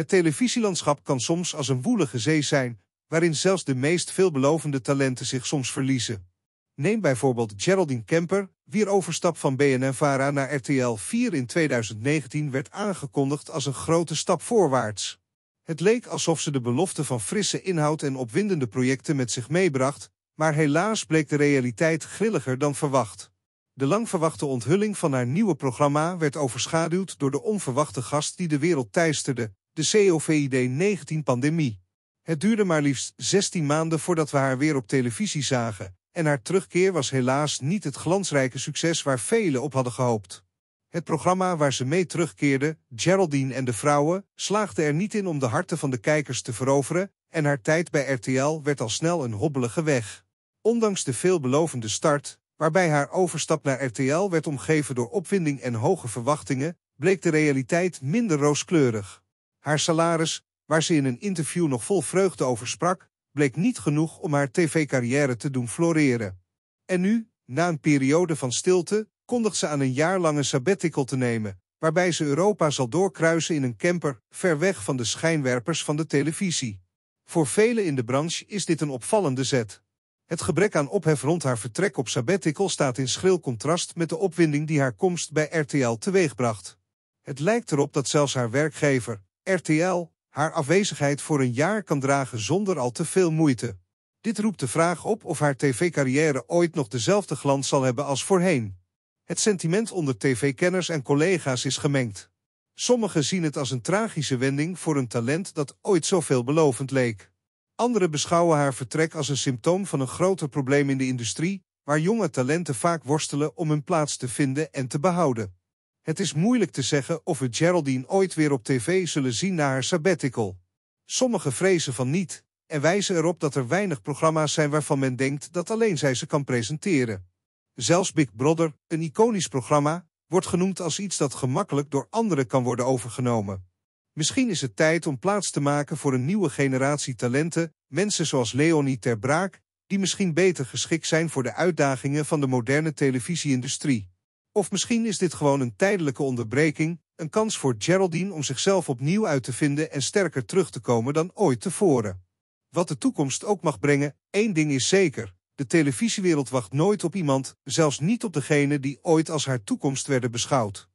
Het televisielandschap kan soms als een woelige zee zijn, waarin zelfs de meest veelbelovende talenten zich soms verliezen. Neem bijvoorbeeld Geraldine Kemper, wier overstap van BNNVARA naar RTL 4 in 2019 werd aangekondigd als een grote stap voorwaarts. Het leek alsof ze de belofte van frisse inhoud en opwindende projecten met zich meebracht, maar helaas bleek de realiteit grilliger dan verwacht. De lang verwachte onthulling van haar nieuwe programma werd overschaduwd door de onverwachte gast die de wereld teisterde, de COVID-19-pandemie. Het duurde maar liefst 16 maanden voordat we haar weer op televisie zagen, en haar terugkeer was helaas niet het glansrijke succes waar velen op hadden gehoopt. Het programma waar ze mee terugkeerde, Geraldine en de Vrouwen, slaagde er niet in om de harten van de kijkers te veroveren en haar tijd bij RTL werd al snel een hobbelige weg. Ondanks de veelbelovende start, waarbij haar overstap naar RTL werd omgeven door opwinding en hoge verwachtingen, bleek de realiteit minder rooskleurig. Haar salaris, waar ze in een interview nog vol vreugde over sprak, bleek niet genoeg om haar tv-carrière te doen floreren. En nu, na een periode van stilte, kondigt ze aan een jaarlange sabbatical te nemen, waarbij ze Europa zal doorkruisen in een camper, ver weg van de schijnwerpers van de televisie. Voor velen in de branche is dit een opvallende zet. Het gebrek aan ophef rond haar vertrek op sabbatical staat in schril contrast met de opwinding die haar komst bij RTL teweegbracht. Het lijkt erop dat zelfs haar werkgever, RTL haar afwezigheid voor een jaar kan dragen zonder al te veel moeite. Dit roept de vraag op of haar tv-carrière ooit nog dezelfde glans zal hebben als voorheen. Het sentiment onder tv-kenners en collega's is gemengd. Sommigen zien het als een tragische wending voor een talent dat ooit zo veelbelovend leek. Anderen beschouwen haar vertrek als een symptoom van een groter probleem in de industrie, waar jonge talenten vaak worstelen om hun plaats te vinden en te behouden. Het is moeilijk te zeggen of we Geraldine ooit weer op tv zullen zien na haar sabbatical. Sommigen vrezen van niet en wijzen erop dat er weinig programma's zijn waarvan men denkt dat alleen zij ze kan presenteren. Zelfs Big Brother, een iconisch programma, wordt genoemd als iets dat gemakkelijk door anderen kan worden overgenomen. Misschien is het tijd om plaats te maken voor een nieuwe generatie talenten, mensen zoals Leonie Ter Braak, die misschien beter geschikt zijn voor de uitdagingen van de moderne televisieindustrie. Of misschien is dit gewoon een tijdelijke onderbreking, een kans voor Geraldine om zichzelf opnieuw uit te vinden en sterker terug te komen dan ooit tevoren. Wat de toekomst ook mag brengen, één ding is zeker. De televisiewereld wacht nooit op iemand, zelfs niet op degene die ooit als haar toekomst werden beschouwd.